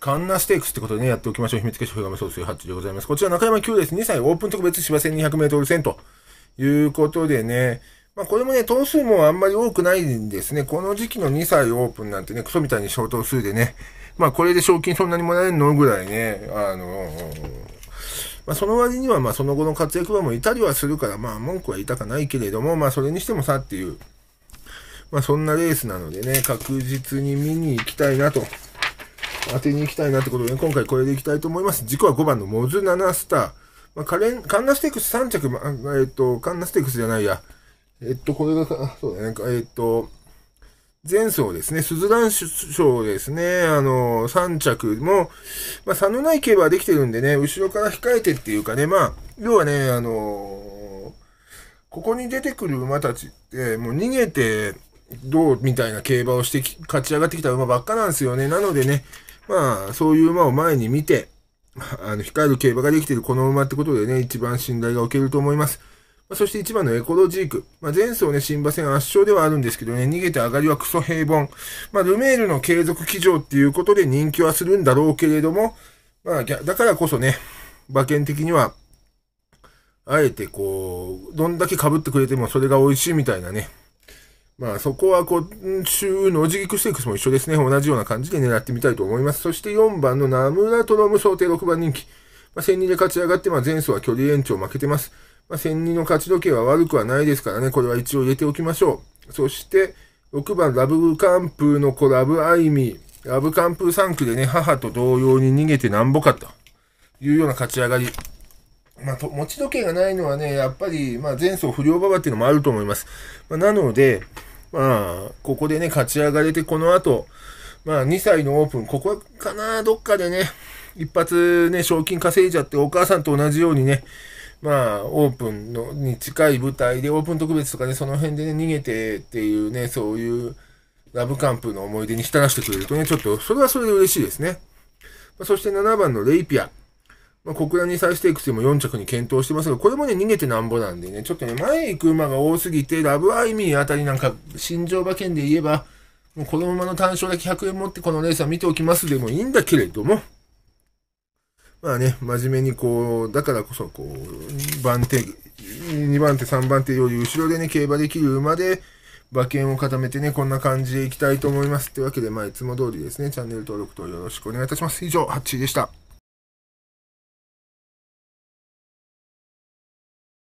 カンナステークスってことでね、やっておきましょう。秘密結社フェガメ総帥8でございます。こちら中山9です。2歳オープン特別芝1 200メートル戦ということでね、まあこれもね、頭数もあんまり多くないんですね。この時期の2歳オープンなんてね、クソみたいに小頭数でね、まあこれで賞金そんなにもらえるのぐらいね、あのまあその割にはまあその後の活躍はもういたりはするから、まあ文句は言いたかないけれども、まあそれにしてもさっていう、まあそんなレースなのでね、確実に見に行きたいなと。当てに行きたいなってことで、ね、今回これでいきたいと思います。軸は5番のモズ7スター。まあ、カレン、カンナステークス3着、ま、えっ、ー、と、カンナステークスじゃないや。えっ、ー、と、これが、そうだね、えっ、ー、と、前走ですね、鈴蘭賞ですね、あの、3着も、まあ、差のない競馬はできてるんでね、後ろから控えてっていうかね、まあ、要はね、あの、ここに出てくる馬たちって、もう逃げて、どうみたいな競馬をしてき、勝ち上がってきた馬ばっかなんですよね。なのでね、まあ、そういう馬を前に見て、あの、控える競馬ができているこの馬ってことでね、一番信頼が置けると思います。まあ、そして一番のエコロジーク。まあ、前走ね、新馬戦圧勝ではあるんですけどね、逃げて上がりはクソ平凡。まあ、ルメールの継続騎乗っていうことで人気はするんだろうけれども、まあ、だからこそね、馬券的には、あえてこう、どんだけ被ってくれてもそれが美味しいみたいなね、まあそこは今週のジギクシテークスも一緒ですね。同じような感じで狙ってみたいと思います。そして4番のナムラトロム想定6番人気。まあ、1000人で勝ち上がって、まあ、前走は距離延長負けてます。まあ、1000人の勝ち時計は悪くはないですからね、これは一応入れておきましょう。そして、6番ラブカンプーの子ラブアイミー。ラブカンプー3区でね、母と同様に逃げてなんぼかというような勝ち上がり。まあ、と持ち時計がないのはね、やっぱり、まあ、前走不良馬場っていうのもあると思います。まあ、なので、まあ、ここでね、勝ち上がれて、この後、まあ、2歳のオープン、ここかな、どっかでね、一発ね、賞金稼いじゃって、お母さんと同じようにね、まあ、オープンのに近い舞台で、オープン特別とかね、その辺でね、逃げてっていうね、そういうラブカンプの思い出に浸らしてくれるとね、ちょっと、それはそれで嬉しいですね。そして7番のレイピア。まあ、国内に再ステークスでも4着に検討してますが、これもね、逃げてなんぼなんでね、ちょっとね、前行く馬が多すぎて、ラブアイミーあたりなんか、新乗馬券で言えば、もうこの馬の単勝だけ100円持ってこのレースは見ておきますでもいいんだけれども、まあね、真面目にこう、だからこそこう、番手、2番手、3番手より後ろでね、競馬できる馬で、馬券を固めてね、こんな感じでいきたいと思います。というわけで、まあ、いつも通りですね、チャンネル登録とよろしくお願いいたします。以上、ハッチーでした。